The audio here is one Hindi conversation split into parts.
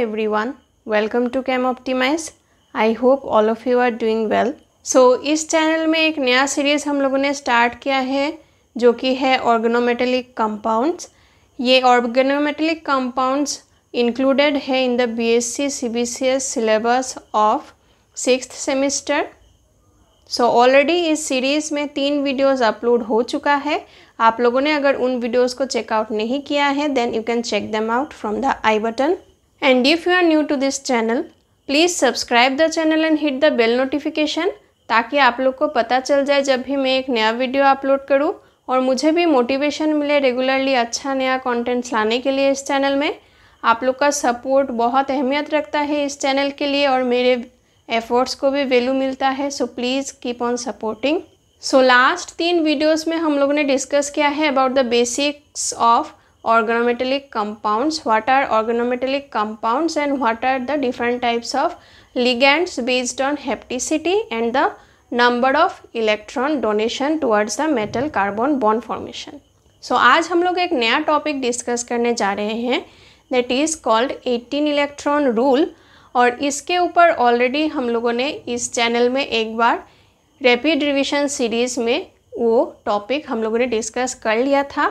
Every one welcome to chem optimize I hope all of you are doing well so इस चैनल में एक नया सीरीज़ हम लोगों ने स्टार्ट किया है जो कि है ऑर्गेनोमेटेलिक कंपाउंड्स ये ऑर्गेनोमेटलिक कंपाउंड्स इंक्लूडेड है in the B B S C C C S syllabus of six semester so already इस सीरीज़ में तीन वीडियोज अपलोड हो चुका है आप लोगों ने अगर उन वीडियोज को चेकआउट नहीं किया है then you can check them out from the I button and if you are new to this channel please subscribe the channel and hit the bell notification ताकि आप लोग को पता चल जाए जब भी मैं एक नया वीडियो अपलोड करूँ और मुझे भी मोटिवेशन मिले रेगुलरली अच्छा नया कंटेंट्स लाने के लिए इस चैनल में आप लोग का सपोर्ट बहुत अहमियत रखता है इस चैनल के लिए और मेरे एफर्ट्स को भी वैल्यू मिलता है so please keep on supporting so last तीन वीडियोस में हम लोगों ने डिस्कस किया है about the basics of organometallic compounds what are organometallic compounds and what are the different types of ligands based on hepticity and the number of electron donation towards the metal carbon bond formation so aaj hum log ek naya topic discuss karne ja rahe hain that is called 18 electron rule और इसके ऊपर ऑलरेडी हम लोगों ने इस चैनल में एक बार रैपिड रिवीजन सीरीज़ में वो टॉपिक हम लोगों ने डिस्कस कर लिया था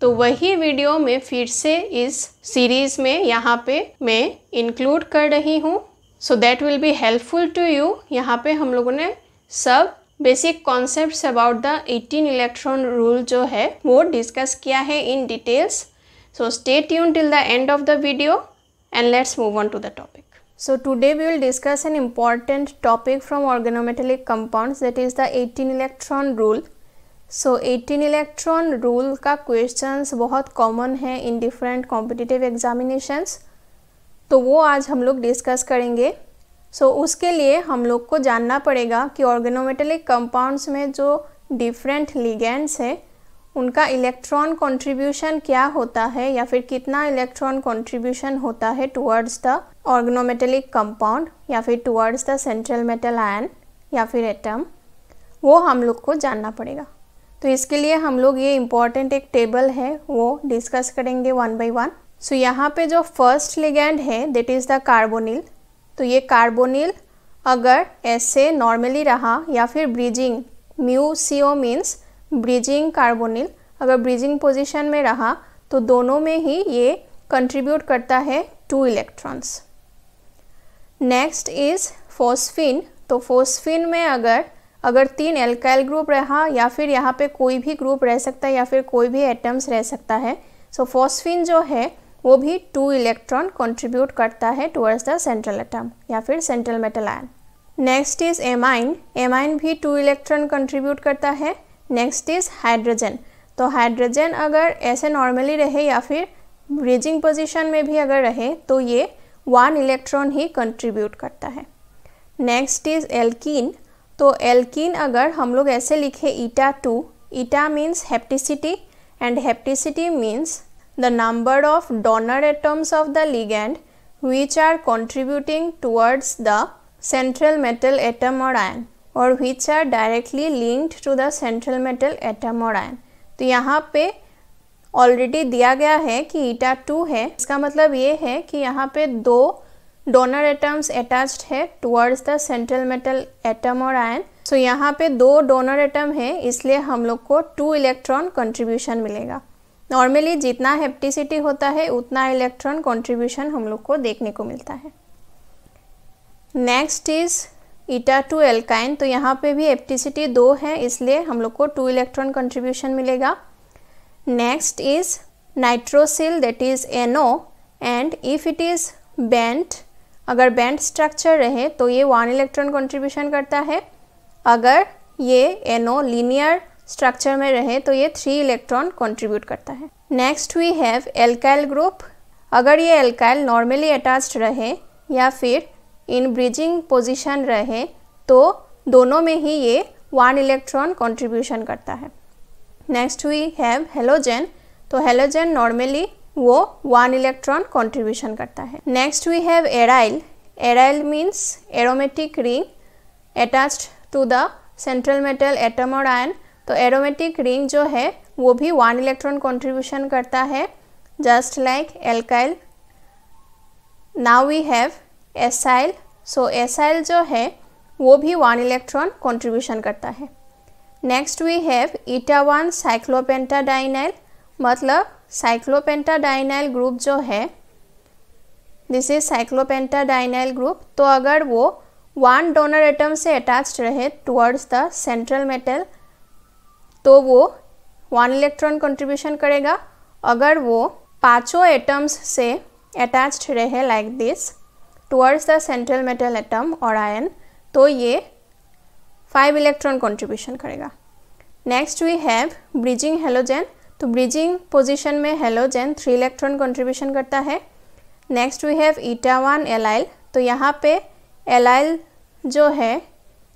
तो वही वीडियो में फिर से इस सीरीज़ में यहाँ पे मैं इंक्लूड कर रही हूँ so that will be helpful to you यहाँ पे हम लोगों ने सब basic concepts about the 18 electron rule जो है वो डिस्कस किया है in details so stay tune till the end of the video and let's move on to the topic so today we will discuss an important topic from organometallic compounds that is the 18 electron rule so so, 18 electron rule का क्वेश्चंस बहुत कॉमन है इन डिफरेंट कॉम्पिटिटिव एग्जामिनेशंस तो वो आज हम लोग डिस्कस करेंगे सो so, उसके लिए हम लोग को जानना पड़ेगा कि ऑर्गेनोमेटेलिक कंपाउंड्स में जो डिफरेंट लिगेंड्स हैं उनका इलेक्ट्रॉन कंट्रीब्यूशन क्या होता है या फिर कितना इलेक्ट्रॉन कंट्रीब्यूशन होता है टुवर्ड्स द ऑर्गेनोमेटेलिक कंपाउंड या फिर towards the central metal ion या फिर एटम वो हम लोग को जानना पड़ेगा तो इसके लिए हम लोग ये इम्पॉर्टेंट एक टेबल है वो डिस्कस करेंगे वन बाई वन सो यहाँ पे जो फर्स्ट लिगेंड है दैट इज़ द कार्बोनिल तो ये कार्बोनिल अगर ऐसे नॉर्मली रहा या फिर bridging mu C O means bridging carbonyl अगर ब्रिजिंग पोजिशन में रहा तो दोनों में ही ये कंट्रीब्यूट करता है two electrons next is phosphine तो फोस्फिन में अगर अगर तीन एल्काइल ग्रुप रहा या फिर यहाँ पे कोई भी ग्रुप रह सकता है या फिर कोई भी एटम्स रह सकता है सो so, फॉस्फिन जो है वो भी टू इलेक्ट्रॉन कंट्रीब्यूट करता है टुवर्ड्स द सेंट्रल एटम या फिर central metal ion next is amine amine भी टू इलेक्ट्रॉन कंट्रीब्यूट करता है नेक्स्ट इज हाइड्रोजन तो हाइड्रोजन अगर ऐसे नॉर्मली रहे या फिर ब्रिजिंग पोजिशन में भी अगर रहे तो ये वन इलेक्ट्रॉन ही कंट्रीब्यूट करता है नेक्स्ट इज एल्कीन तो एल्किन अगर हम लोग ऐसे लिखे eta two eta means hapticity and hapticity means the number of donor atoms of the ligand which are contributing towards the central metal atom और आयन और which are directly linked to the central metal atom और आयन तो यहाँ पे ऑलरेडी दिया गया है कि ईटा टू है इसका मतलब ये है कि यहाँ पे दो डोनर एटम्स अटैच्ड है towards the central metal atom और आयन सो यहाँ पे दो डोनर एटम है इसलिए हम लोग को टू इलेक्ट्रॉन कंट्रीब्यूशन मिलेगा नॉर्मली जितना हेप्टिसिटी होता है उतना इलेक्ट्रॉन कंट्रीब्यूशन हम लोग को देखने को मिलता है next is eta two alkyne तो यहाँ पे भी एप्टिसिटी दो है इसलिए हम लोग को टू इलेक्ट्रॉन कंट्रीब्यूशन मिलेगा next is nitrosyl that is NO and if it is bent अगर बैंड स्ट्रक्चर रहे तो ये वन इलेक्ट्रॉन कंट्रीब्यूशन करता है अगर ये एनो लीनियर स्ट्रक्चर में रहे तो ये थ्री इलेक्ट्रॉन कंट्रीब्यूट करता है next we have alkyl group अगर ये एल्काइल नॉर्मली अटैच्ड रहे या फिर इन ब्रिजिंग पोजिशन रहे तो दोनों में ही ये वन इलेक्ट्रॉन कॉन्ट्रीब्यूशन करता है नेक्स्ट वी हैव हेलोजन तो हेलोजन नॉर्मली वो वन इलेक्ट्रॉन कंट्रीब्यूशन करता है next we have aryl aryl means aromatic ring attached to the central metal atom और आयन तो एरोमेटिक रिंग जो है वो भी वन इलेक्ट्रॉन कंट्रीब्यूशन करता है just like alkyl now we have acyl so acyl जो है वो भी वन इलेक्ट्रॉन कंट्रीब्यूशन करता है next we have cyclopenta cyclopentadienyl मतलब साइक्लोपेंटाडाइनाइल ग्रुप जो है दिस इज साइक्लोपेंटाडाइनाइल ग्रुप तो अगर वो वन डोनर एटम से अटैच्ड रहे टुवर्ड्स द सेंट्रल मेटल तो वो वन इलेक्ट्रॉन कंट्रीब्यूशन करेगा अगर वो पांचों एटम्स से अटैच्ड रहे like this towards the central metal atom और आयन तो ये फाइव इलेक्ट्रॉन कंट्रीब्यूशन करेगा next we have bridging halogen तो ब्रिजिंग पोजीशन में हेलोजन थ्री इलेक्ट्रॉन कंट्रीब्यूशन करता है next we have eta one allyl तो यहाँ पे एलाइल जो है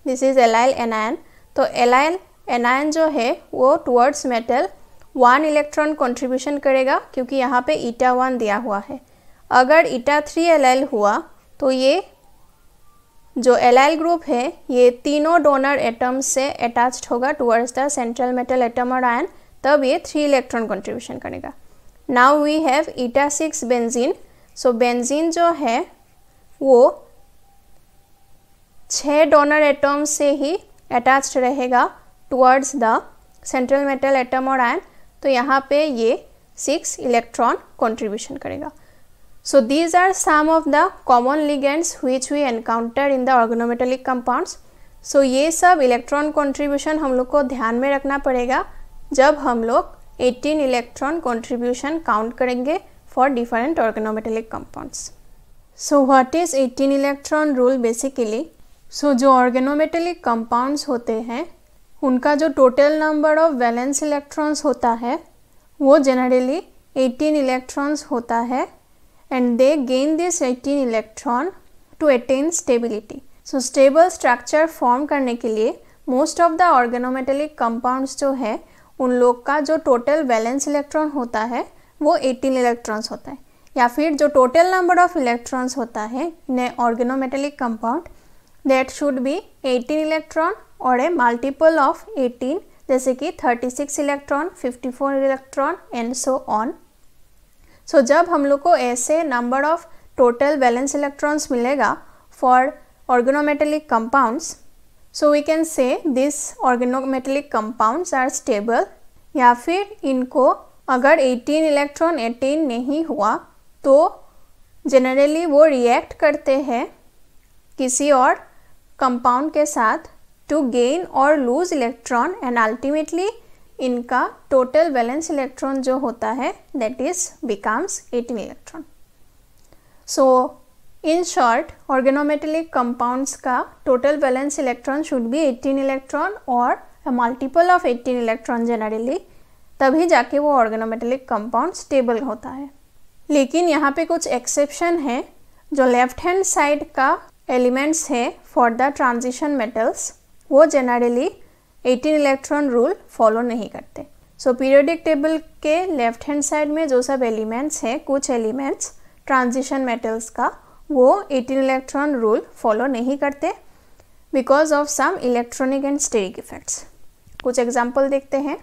दिस इज एलाइल एनायन तो एलाइल एनायन जो है वो towards metal one electron contribution करेगा क्योंकि यहाँ पे ईटा वन दिया हुआ है अगर ईटा थ्री एलाइल हुआ तो ये जो एलाइल ग्रुप है ये तीनों डोनर एटम्स से अटैच्ड होगा towards the central metal atom और आयन तब ये थ्री इलेक्ट्रॉन कंट्रीब्यूशन करेगा now we have eta six benzene so benzene जो है वो छह डोनर एटम से ही अटैच्ड रहेगा towards the central metal atom और आयन तो यहाँ पे ये सिक्स इलेक्ट्रॉन कंट्रीब्यूशन करेगा so these are some of the common ligands which we encounter in the organometallic compounds सो ये सब इलेक्ट्रॉन कंट्रीब्यूशन हम लोग को ध्यान में रखना पड़ेगा जब हम लोग 18 इलेक्ट्रॉन कॉन्ट्रीब्यूशन काउंट करेंगे for different organometallic compounds so what is 18 electron rule basically so जो ऑर्गेनोमेटेलिक कंपाउंड्स होते हैं उनका जो total number of valence electrons होता है वो जनरली 18 इलेक्ट्रॉन्स होता है and they gain this 18 electron to attain stability so stable structure form करने के लिए most of the organometallic compounds जो है उन लोग का जो टोटल वैलेंस इलेक्ट्रॉन होता है वो 18 इलेक्ट्रॉन्स होता है या फिर जो टोटल नंबर ऑफ इलेक्ट्रॉन्स होता है in organometallic compound that should be 18 electron और ए मल्टीपल ऑफ 18 जैसे कि 36 electron 54 electron and so on so जब हम लोग को ऐसे number of total balance electrons मिलेगा for organometallic compounds so we can say this organometallic compounds are stable या फिर इनको अगर 18 इलेक्ट्रॉन एटीन नहीं हुआ तो जनरली वो रिएक्ट करते हैं किसी और कंपाउंड के साथ टू गेन और लूज इलेक्ट्रॉन एंड अल्टीमेटली इनका टोटल बैलेंस इलेक्ट्रॉन जो होता है that is becomes 18 electron so in short organometallic compounds का total balance electron should be 18 electron और मल्टीपल ऑफ 18 इलेक्ट्रॉन जनरली तभी जाके वो ऑर्गेनोमेटेलिक कंपाउंड स्टेबल होता है लेकिन यहाँ पे कुछ एक्सेप्शन है जो लेफ्ट हैंड साइड का एलिमेंट्स है फॉर द ट्रांजिशन मेटल्स वो जनरली 18 इलेक्ट्रॉन रूल फॉलो नहीं करते सो पीरियोडिक टेबल के लेफ्ट हैंड साइड में जो सब एलिमेंट्स हैं कुछ एलिमेंट्स ट्रांजिशन मेटल्स का वो 18 इलेक्ट्रॉन रूल फॉलो नहीं करते because of some electronic and steric effects कुछ एग्जाम्पल देखते हैं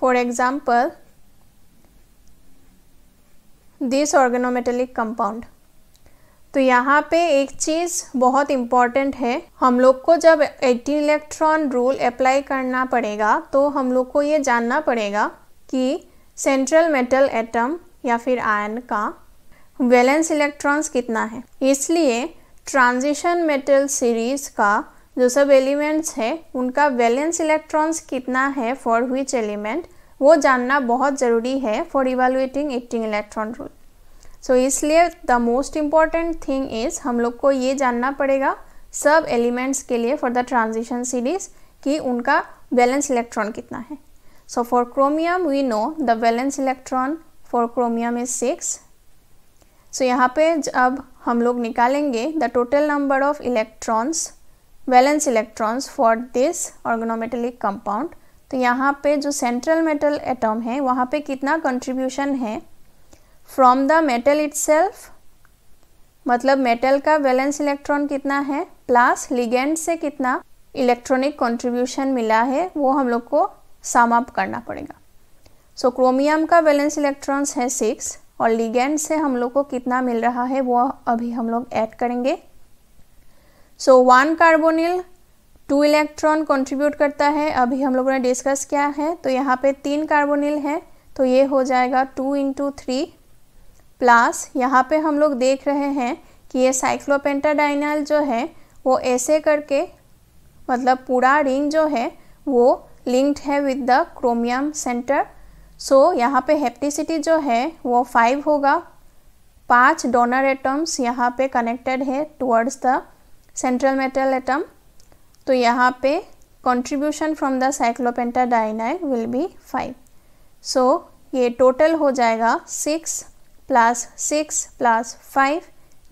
for example this organometallic compound तो यहाँ पे एक चीज़ बहुत इम्पॉर्टेंट है हम लोग को जब 18 इलेक्ट्रॉन रूल अप्लाई करना पड़ेगा तो हम लोग को ये जानना पड़ेगा कि सेंट्रल मेटल एटम या फिर आयन का वैलेंस इलेक्ट्रॉन्स कितना है इसलिए ट्रांजिशन मेटल सीरीज का जो सब एलिमेंट्स है उनका वैलेंस इलेक्ट्रॉन्स कितना है फॉर विच एलिमेंट वो जानना बहुत ज़रूरी है for evaluating eighteen electron rule so इसलिए the most important thing is हम लोग को ये जानना पड़ेगा सब एलिमेंट्स के लिए फॉर द ट्रांजिशन सीरीज कि उनका बैलेंस इलेक्ट्रॉन कितना है So for chromium we know the valence electron for chromium is 6. So यहाँ पे अब हम लोग निकालेंगे the total number of electrons valence electrons for this organometallic compound तो यहाँ पे जो सेंट्रल मेटल एटम है वहाँ पे कितना कंट्रीब्यूशन है फ्रॉम द मेटल इट्सेल्फ मतलब मेटल का वैलेंस इलेक्ट्रॉन कितना है प्लस लिगेंड से कितना इलेक्ट्रॉनिक कंट्रीब्यूशन मिला है वो हम लोग को सम अप करना पड़ेगा सो so, क्रोमियम का वैलेंस इलेक्ट्रॉन्स है सिक्स और लिगेंड से हम लोग को कितना मिल रहा है वो अभी हम लोग ऐड करेंगे so one carbonyl two electron contribute करता है अभी हम लोगों ने डिस्कस किया है तो यहाँ पे तीन कार्बोनिल है तो ये हो जाएगा टू इंटू थ्री प्लस यहाँ पे हम लोग देख रहे हैं कि ये साइक्लोपेंटाडाइनल जो है वो ऐसे करके मतलब पूरा रिंग जो है वो लिंक्ड है with the chromium centre so यहाँ पे हेप्टिसिटी जो है वो फाइव होगा पांच डोनर एटम्स यहाँ पे कनेक्टेड है towards the central metal atom तो यहाँ पे contribution from the cyclopentadienyl will be five so ये टोटल हो जाएगा six plus six plus five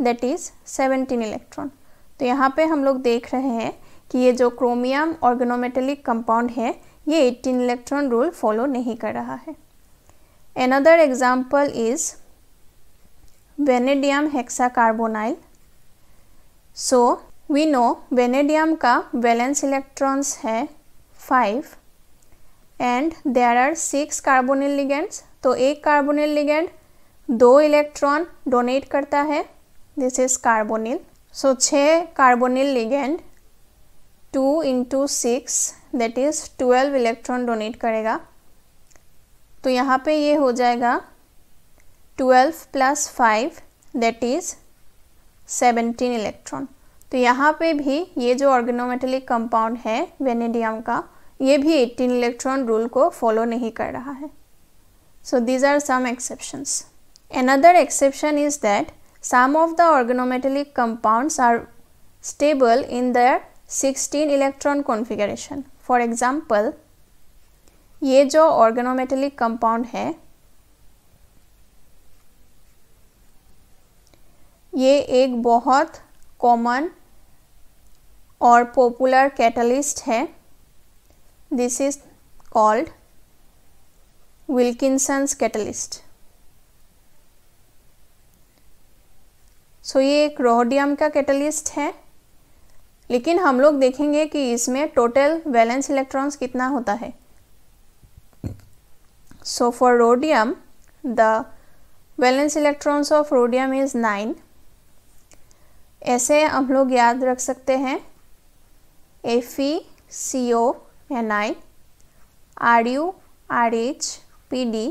that is seventeen electron तो यहाँ पे हम लोग देख रहे हैं कि ये जो क्रोमियम ऑर्गेनोमेटेलिक कंपाउंड है ये 18 इलेक्ट्रॉन रूल फॉलो नहीं कर रहा है another example is vanadium carbonyl so we know vanadium का वैलेंस इलेक्ट्रॉन्स है five and there are six carbonyl ligands तो एक कार्बोनिल लिगेंड दो इलेक्ट्रॉन डोनेट करता है दिस इज कार्बोनिल सो छः carbonyl ligand two into six that is twelve electron donate करेगा तो यहाँ पे ये हो जाएगा twelve plus five that is seventeen electron तो यहाँ पे भी ये जो ऑर्गेनोमेटलिक कंपाउंड है वेनेडियम का ये भी एट्टीन इलेक्ट्रॉन रूल को फॉलो नहीं कर रहा है so these are some exceptions another exception is that some of the organometallic compounds are stable in their sixteen electron configuration for example ये जो ऑर्गेनोमेटेलिक कंपाउंड है ये एक बहुत कॉमन और पॉपुलर कैटलिस्ट है this is called Wilkinson's catalyst so ये एक रोहडियम का कैटलिस्ट है लेकिन हम लोग देखेंगे कि इसमें टोटल वैलेंस इलेक्ट्रॉन्स कितना होता है so for rhodium the valence electrons of rhodium is nine ऐसे हम लोग याद रख सकते हैं F E C O N I R U R H P D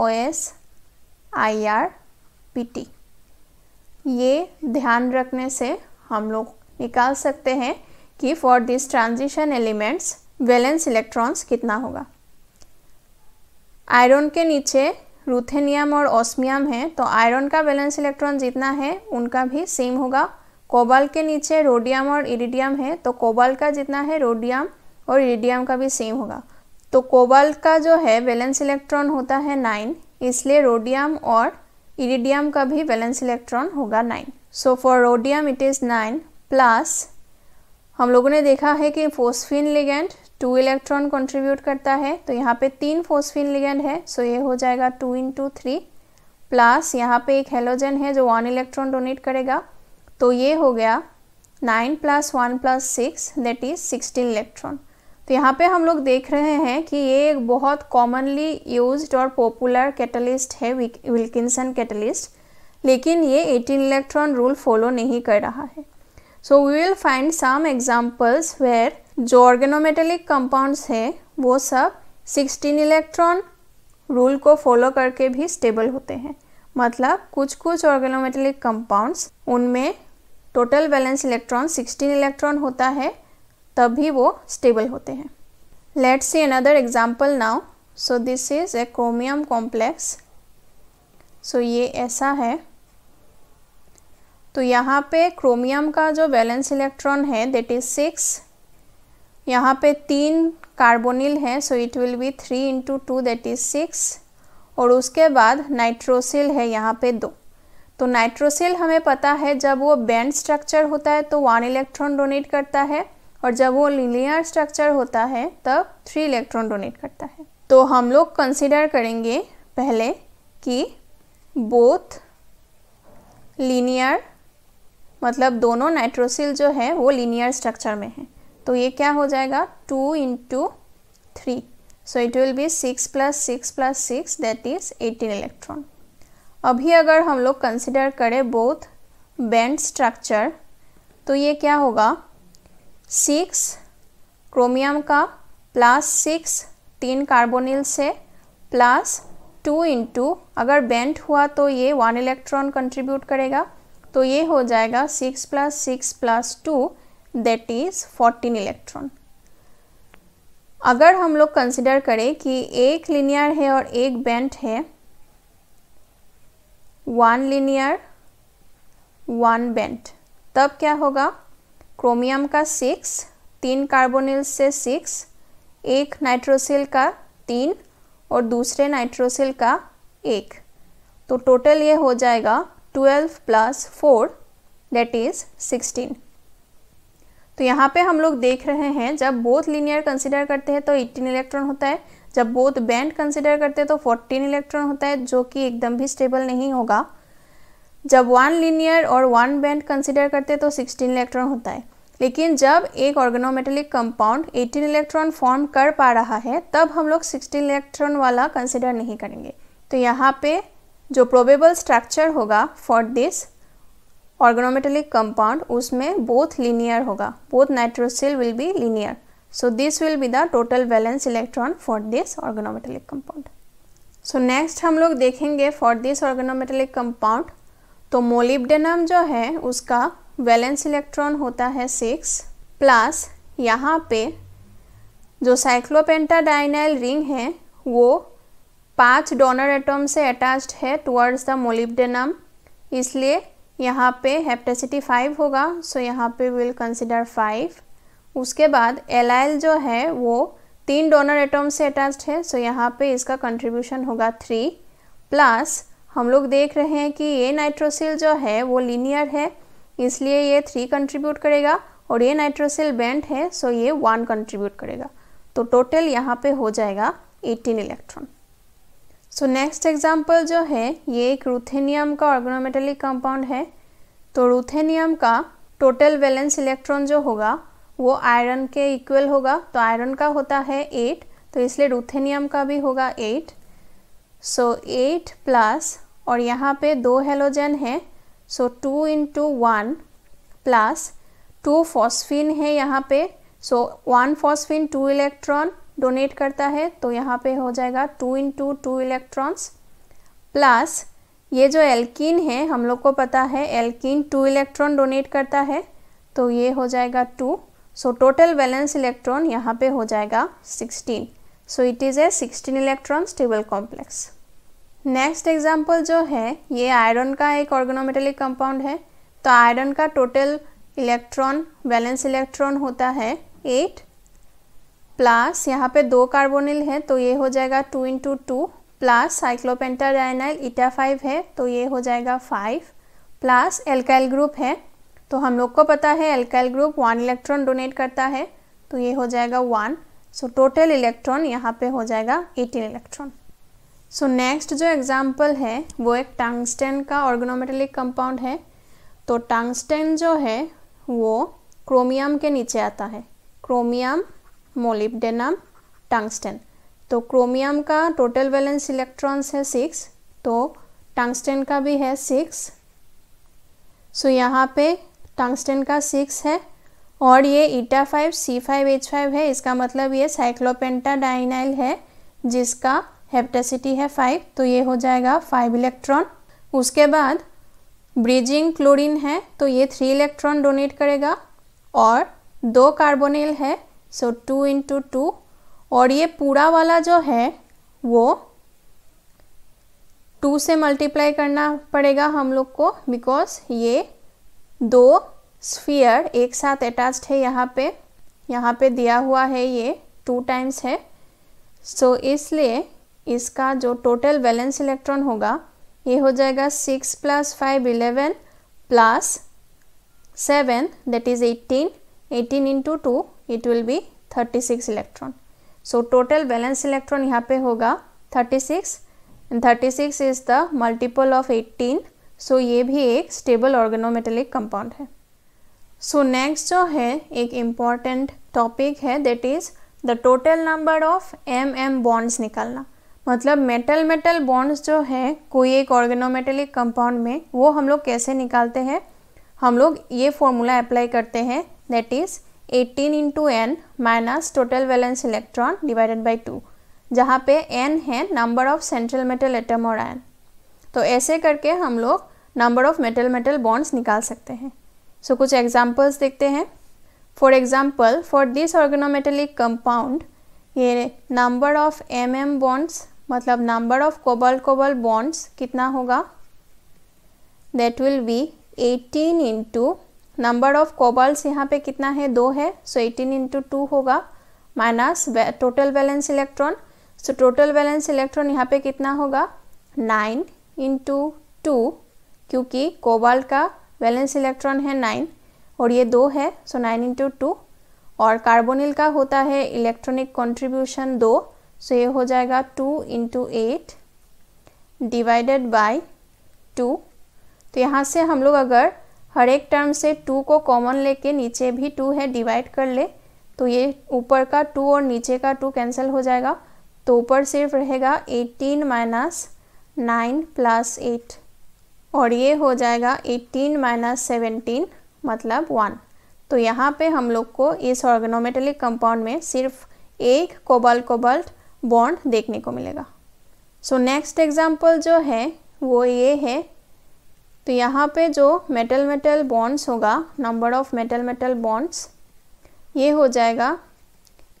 O S I R P T ये ध्यान रखने से हम लोग निकाल सकते हैं कि for this transition elements valence electrons कितना होगा आयरन के नीचे रूथेनियम और ओस्मियम है तो आयरन का वैलेंस इलेक्ट्रॉन जितना है उनका भी सेम होगा कोबाल के नीचे रोडियम और इरिडियम है तो कोबाल का जितना है रोडियम और इरिडियम का भी सेम होगा तो कोबाल का जो है वैलेंस इलेक्ट्रॉन होता है नाइन इसलिए रोडियम और इरिडियम का भी वैलेंस इलेक्ट्रॉन होगा nine so for rhodium it is nine plus हम लोगों ने देखा है कि phosphine ligand two electron contribute करता है तो यहाँ पे तीन फोस्फिन लिगेंड है सो ये हो जाएगा टू इन टू थ्री प्लस यहाँ पे एक हेलोजन है जो वन इलेक्ट्रॉन डोनेट करेगा तो ये हो गया nine plus one plus six that is sixteen electron तो यहाँ पे हम लोग देख रहे हैं कि ये एक बहुत कॉमनली यूज और पॉपुलर कैटलिस्ट है विल्किंसन कैटलिस्ट लेकिन ये 18 इलेक्ट्रॉन रूल फॉलो नहीं कर रहा है so we will find some examples where जो ऑर्गेनोमेटेलिक कंपाउंड्स हैं वो सब 16 इलेक्ट्रॉन रूल को फॉलो करके भी स्टेबल होते हैं मतलब कुछ कुछ ऑर्गेनोमेटेलिक कंपाउंड्स उनमें total balance electron sixteen electron होता है तब भी वो स्टेबल होते हैं let's see another example now so this is a chromium complex so ये ऐसा है तो यहाँ पे क्रोमियम का जो वैलेंस इलेक्ट्रॉन है दैट इज सिक्स यहाँ पे तीन कार्बोनिल है so it will be three into two that is six और उसके बाद नाइट्रोसिल है यहाँ पे दो तो नाइट्रोसिल हमें पता है जब वो बैंड स्ट्रक्चर होता है तो वन इलेक्ट्रॉन डोनेट करता है और जब वो लिनियर स्ट्रक्चर होता है तब थ्री इलेक्ट्रॉन डोनेट करता है तो हम लोग कंसिडर करेंगे पहले कि बोथ लीनियर मतलब दोनों नाइट्रोसिल जो है वो लीनियर स्ट्रक्चर में है तो ये क्या हो जाएगा two into three so it will be six plus six plus six that is eighteen electron अभी अगर हम लोग कंसिडर करें बोथ बैंड स्ट्रक्चर तो ये क्या होगा सिक्स क्रोमियम का प्लस सिक्स तीन कार्बोनिल से प्लस टू इंटू अगर बेंट हुआ तो ये वन इलेक्ट्रॉन कंट्रीब्यूट करेगा तो ये हो जाएगा six plus six plus two that is fourteen electron अगर हम लोग कंसिडर करें कि एक लिनियर है और एक बेंट है वन लिनियर वन बेंट तब क्या होगा क्रोमियम का सिक्स तीन कार्बोनिल से सिक्स एक नाइट्रोसिल का तीन और दूसरे नाइट्रोसिल का एक तो टोटल ये हो जाएगा 12 प्लस फोर डेट इज़ 16 तो यहाँ पे हम लोग देख रहे हैं जब बोथ लीनियर कंसिडर करते हैं तो 18 इलेक्ट्रॉन होता है जब बोथ बैंड कंसिडर करते हैं तो 14 इलेक्ट्रॉन होता है जो कि एकदम भी स्टेबल नहीं होगा जब वन लीनियर और वन बैंड कंसिडर करते हैं तो 16 इलेक्ट्रॉन होता है लेकिन जब एक ऑर्गेनोमेटेलिक कंपाउंड 18 इलेक्ट्रॉन फॉर्म कर पा रहा है तब हम लोग 16 इलेक्ट्रॉन वाला कंसिडर नहीं करेंगे तो यहाँ पे जो प्रोबेबल स्ट्रक्चर होगा फॉर दिस ऑर्गनोमेटलिक कंपाउंड उसमें बोथ लीनियर होगा both nitrosyl will be linear so this will be the total balance electron for this organometallic compound so next हम लोग देखेंगे फॉर दिस ऑर्गेनोमेटलिक कंपाउंड तो मोलिबडेनम जो है उसका वैलेंस इलेक्ट्रॉन होता है सिक्स प्लस यहाँ पे जो साइक्लोपेंटाडाइनाइल रिंग है वो पांच डोनर एटम से अटैच्ड है टुवर्ड्स द मोलिब्डेनम इसलिए यहाँ पे हेप्टेसिटी फाइव होगा सो यहाँ पे विल कंसिडर फाइव उसके बाद एलाइल जो है वो तीन डोनर एटम से अटैच्ड है सो यहाँ पे इसका कंट्रीब्यूशन होगा थ्री प्लस हम लोग देख रहे हैं कि ये नाइट्रोसिल जो है वो लीनियर है इसलिए ये थ्री कंट्रीब्यूट करेगा और ये नाइट्रोसिल बैंड है सो ये वन कंट्रीब्यूट करेगा तो टोटल यहाँ पे हो जाएगा eighteen electron so next example जो है ये एक रूथेनियम का ऑर्गोनोमेटलिक कंपाउंड है तो रूथेनियम का टोटल वैलेंस इलेक्ट्रॉन जो होगा वो आयरन के इक्वल होगा तो आयरन का होता है एट तो इसलिए रूथेनियम का भी होगा एट सो एट प्लस और यहाँ पे दो हेलोजन है so two into one plus two phosphine है यहाँ पे so one phosphine two electron donate करता है तो यहाँ पे हो जाएगा टू इन टू टू इलेक्ट्रॉन्स प्लस ये जो एल्किन है हम लोग को पता है एल्किन टू इलेक्ट्रॉन डोनेट करता है तो ये हो जाएगा two so total balance electron यहाँ पे हो जाएगा sixteen so it is a sixteen electron stable complex next example जो है ये आयरन का एक ऑर्गोनोमेटेलिक कंपाउंड है तो आयरन का टोटल इलेक्ट्रॉन बैलेंस इलेक्ट्रॉन होता है एट प्लस यहाँ पे दो कार्बोनिल है तो ये हो जाएगा two into two plus cyclopentadienyl eta five है तो ये हो जाएगा फाइव प्लस एल्काइल ग्रुप है तो हम लोग को पता है alkyl group one electron donate करता है तो ये हो जाएगा वन सो टोटल इलेक्ट्रॉन यहाँ पे हो जाएगा एटीन इलेक्ट्रॉन सो नेक्स्ट जो एग्जाम्पल है वो एक टंगस्टेन का ऑर्गेनोमेटेलिक कंपाउंड है तो टंगस्टेन जो है वो क्रोमियम के नीचे आता है क्रोमियम मोलिब्डेनम टंगस्टेन तो क्रोमियम का टोटल बैलेंस इलेक्ट्रॉन्स है सिक्स तो टंगस्टेन का भी है सिक्स सो यहाँ पे टंगस्टन का सिक्स है और ये eta five C five H five है इसका मतलब ये साइक्लोपेंटा डाइनाइल है जिसका हेप्टेसिटी है फाइव तो ये हो जाएगा फाइव इलेक्ट्रॉन उसके बाद ब्रिजिंग क्लोरीन है तो ये थ्री इलेक्ट्रॉन डोनेट करेगा और दो कार्बोनिल है सो टू इंटू टू और ये पूरा वाला जो है वो टू से मल्टीप्लाई करना पड़ेगा हम लोग को बिकॉज ये दो स्फीयर एक साथ अटैच्ड है यहाँ पे यहाँ पे दिया हुआ है ये टू टाइम्स है सो so, इसलिए इसका जो टोटल बैलेंस इलेक्ट्रॉन होगा ये हो जाएगा six plus five eleven plus seven that is eighteen eighteen into two it will be 36 electron so total balance electron यहाँ पे होगा 36 thirty 36 is the multiple of 18 so ये भी एक स्टेबल ऑर्गेनोमेटेलिक कंपाउंड है सो so नेक्स्ट जो है एक इम्पॉर्टेंट टॉपिक है that is the total number of M M bonds निकालना मतलब मेटल मेटल बॉन्ड्स जो है कोई एक ऑर्गेनोमेटेलिक कंपाउंड में वो हम लोग कैसे निकालते हैं हम लोग ये फॉर्मूला अप्लाई करते हैं that is eighteen into N minus total valence electron divided by two जहाँ पे एन है number of central metal atom और आयन तो ऐसे करके हम लोग number of metal metal bonds निकाल सकते हैं सो so, कुछ एग्जाम्पल्स देखते हैं for example for this organometallic compound ये number of M M bonds मतलब number of cobalt cobalt bonds कितना होगा that will be eighteen into number of cobalt यहाँ पे कितना है दो है सो एटीन इंटू टू होगा minus total balance electron so total balance electron यहाँ पे कितना होगा नाइन इंटू टू क्योंकि कोबाल्ट का बैलेंस इलेक्ट्रॉन है नाइन और ये दो है सो नाइन इंटू टू और कार्बोनिल का होता है इलेक्ट्रॉनिक कंट्रीब्यूशन दो सो ये हो जाएगा two into eight divided by two तो यहाँ से हम लोग अगर हर एक टर्म से टू को कॉमन लेके नीचे भी टू है डिवाइड कर ले तो ये ऊपर का टू और नीचे का टू कैंसिल हो जाएगा तो ऊपर सिर्फ रहेगा eighteen minus nine plus eight और ये हो जाएगा एटीन माइनस सेवेंटीन मतलब वन तो यहाँ पे हम लोग को इस ऑर्गेनोमेटलिक कंपाउंड में सिर्फ एक कोबाल कोबाल्ट बॉन्ड देखने को मिलेगा सो नेक्स्ट एग्जाम्पल जो है वो ये है तो यहाँ पे जो मेटल मेटल बॉन्ड्स होगा number of metal metal bonds ये हो जाएगा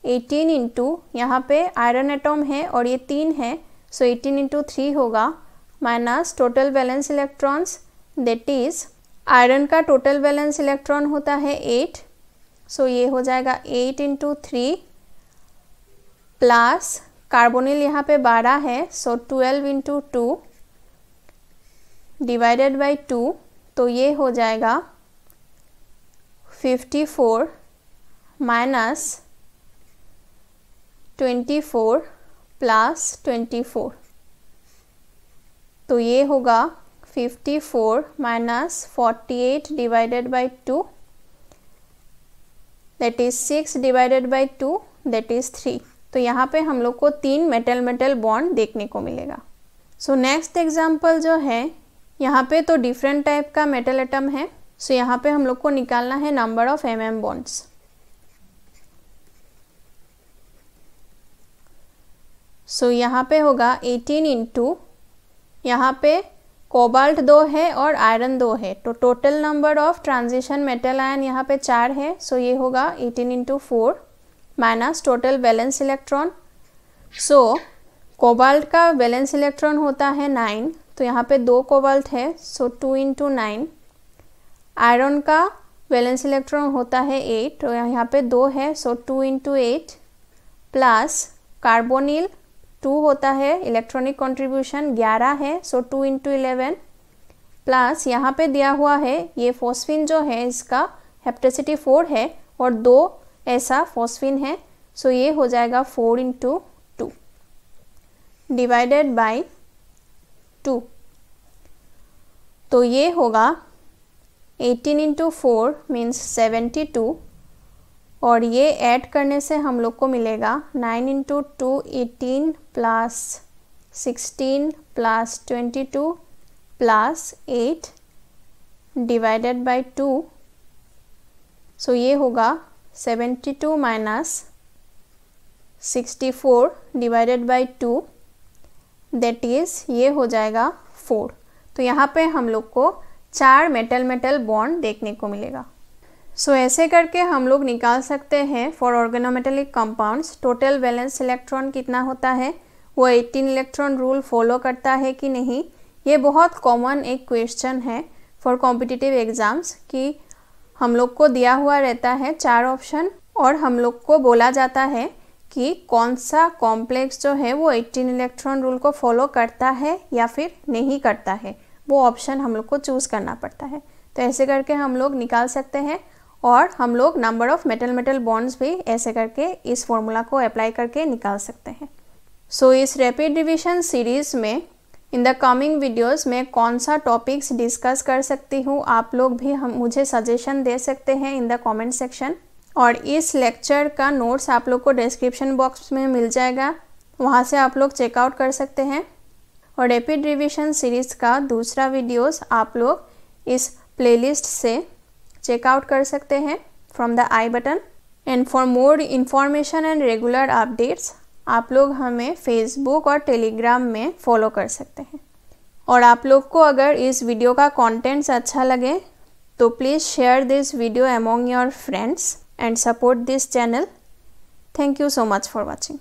18 इंटू यहाँ पे आयरन एटम है और ये तीन है सो 18 इंटू थ्री होगा minus total balance electrons that is iron का टोटल बैलेंस इलेक्ट्रॉन होता है एट सो so, ये हो जाएगा eight into three plus carbonyl यहाँ पे बारह है so twelve into two divided by two तो ये हो जाएगा fifty four minus twenty four plus twenty four तो ये होगा fifty four minus forty eight divided by two that is six divided by two that is three तो यहाँ पे हम लोग को तीन मेटल मेटल बॉन्ड देखने को मिलेगा सो नेक्स्ट एग्जाम्पल जो है यहाँ पे तो डिफरेंट टाइप का मेटल एटम है सो so यहाँ पे हम लोग को निकालना है number of M M bonds so यहाँ पे होगा 18 इंटू यहाँ पे कोबाल्ट दो है और आयरन दो है तो total number of transition metal ion यहाँ पे चार है सो so ये होगा 18 into four minus total balance electron so cobalt का बैलेंस इलेक्ट्रॉन होता है नाइन तो यहाँ पे दो कोबाल्ट है so two into nine iron का वैलेंस इलेक्ट्रॉन होता है एट तो यहाँ पे दो है so two into eight plus carbonyl two होता है इलेक्ट्रॉनिक कंट्रीब्यूशन ग्यारह है so two into eleven plus यहाँ पे दिया हुआ है ये फॉस्फिन जो है इसका हेप्टेसिटी फोर है और दो ऐसा फॉस्फिन है सो ये हो जाएगा four into two divided by two तो ये होगा eighteen into four means seventy two और ये ऐड करने से हम लोग को मिलेगा nine into two eighteen plus sixteen plus twenty two plus eight divided by two so ये होगा seventy two minus sixty four divided by two that is ये हो जाएगा फोर तो यहाँ पे हम लोग को चार मेटल मेटल बॉन्ड देखने को मिलेगा सो so, ऐसे करके हम लोग निकाल सकते हैं for organometallic compounds total balance electron कितना होता है वो 18 इलेक्ट्रॉन रूल फॉलो करता है कि नहीं ये बहुत कॉमन एक क्वेश्चन है फॉर कॉम्पिटिटिव एग्ज़ाम्स कि हम लोग को दिया हुआ रहता है चार ऑप्शन और हम लोग को बोला जाता है कि कौन सा कॉम्प्लेक्स जो है वो 18 इलेक्ट्रॉन रूल को फॉलो करता है या फिर नहीं करता है वो ऑप्शन हम लोग को चूज़ करना पड़ता है तो ऐसे करके हम लोग निकाल सकते हैं और हम लोग number of metal metal bonds भी ऐसे करके इस फॉर्मूला को अप्लाई करके निकाल सकते हैं सो so, इस रैपिड रिविजन सीरीज़ में इन द कमिंग वीडियोस में कौन सा टॉपिक्स डिस्कस कर सकती हूँ आप लोग भी हम मुझे सजेशन दे सकते हैं इन द कमेंट सेक्शन और इस लेक्चर का नोट्स आप लोग को डिस्क्रिप्शन बॉक्स में मिल जाएगा वहाँ से आप लोग चेकआउट कर सकते हैं और रेपिड रिविजन सीरीज़ का दूसरा वीडियोस आप लोग इस प्लेलिस्ट से चेकआउट कर सकते हैं from the I button and for more information and regular updates आप लोग हमें फेसबुक और टेलीग्राम में फॉलो कर सकते हैं और आप लोग को अगर इस वीडियो का कंटेंट्स अच्छा लगे तो please share this video among your friends and support this channel. Thank you so much for watching.